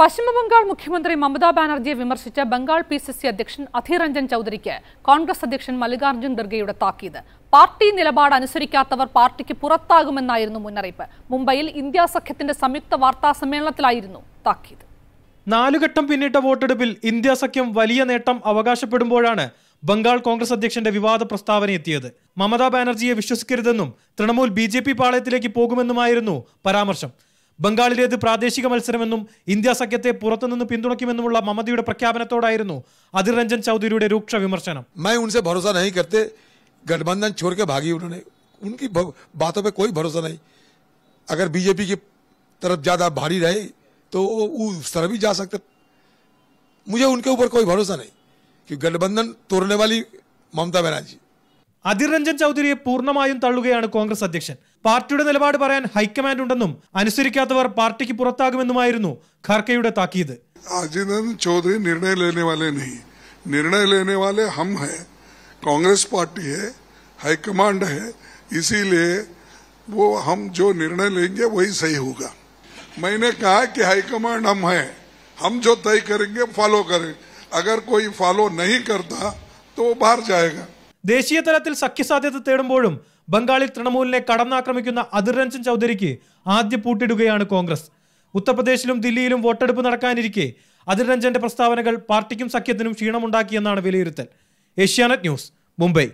പശ്ചിമബംഗാൾ മുഖ്യമന്ത്രി മമതാ ബാനർജിയെ വിമർശിച്ച Bengal P C C അധ്യക്ഷൻ അധീർ രഞ്ജൻ ചൌധരിക്ക് കോൺഗ്രസ് അധ്യക്ഷൻ മല്ലികാർജ്ജുൻ ഖർഗെയുടെ താക്കീത് പാർട്ടി നിലപാട് അനുസരിക്കാത്തവർ പാർട്ടിക്ക് പുറത്താകുമെന്നായിരുന്നു മുന്നറിയിപ്പ് മുംബൈയിൽ ഇന്ത്യാ സഖ്യത്തിന്റെ സംയുക്ത വാർത്താ സമ്മേളനത്തിലായിരുന്നു താക്കീത് നാലുഘട്ടം പിന്നിട്ട വോട്ടെടുപ്പിൽ ഇന്ത്യ സഖ്യം വലിയ നേട്ടം അവകാശപ്പെടുമ്പോഴാണ് ബംഗാൾ കോൺഗ്രസ് അധ്യക്ഷന്റെ വിവാദ പ്രസ്താവന എത്തിയത് മമതാ ബാനർജിയെ വിശ്വസിക്കരുതെന്നും തൃണമൂൽ ബി ജെ പി പാളയത്തിലേക്ക് പോകുമെന്നുമായിരുന്നു പരാമർശം ബംഗാളിലേത് പ്രാദേശിക മത്സരമെന്നും ഇന്ത്യ സഖ്യത്തെ പുറത്തുനിന്ന് പിന്തുണയ്ക്കുമെന്നുമുള്ള മമതയുടെ പ്രഖ്യാപനത്തോടായിരുന്നു അധിർ രഞ്ജൻ ചൌധരിയുടെ രൂക്ഷ വിമർശനം गठबंधन छोड़ के भागी उन्होंने उनकी बातों पे कोई भरोसा नहीं अगर बीजेपी की तरफ ज़्यादा भारी रहे तो उस तरफ भी जा सकते मुझे उनके ऊपर कोई भरोसा नहीं कि गठबंधन तोड़ने वाली ममता बनर्जी अधीर रंजन चौधरी निर्णय लेने वाले नहीं निर्णय लेने वाले हम कांग्रेस पार्टी है हाईकमांड है इसीलिए वो हम जो निर्णय लेंगे वही सही होगा मैंने कहा कि हाईकमांड हम है हम जो तय करेंगे फॉलो करें अगर कोई फॉलो नहीं करता तो वो बाहर जाएगा ദേശീയ തലത്തിൽ സഖ്യസാധ്യത തേടുമ്പോഴും ബംഗാളിൽ തൃണമൂലിനെ കടന്നാക്രമിക്കുന്ന അതിർ രഞ്ജൻ ചൗധരിക്ക് ആദ്യ പൂട്ടിടുകയാണ് കോൺഗ്രസ് ഉത്തർപ്രദേശിലും ദില്ലിയിലും വോട്ടെടുപ്പ് നടക്കാനിരിക്കെ അതിർ രഞ്ജന്റെ പ്രസ്താവനകൾ പാർട്ടിക്കും സഖ്യത്തിനും ക്ഷീണമുണ്ടാക്കിയെന്നാണ് വിലയിരുത്തൽ ഏഷ്യാനെറ്റ് ന്യൂസ് മുംബൈ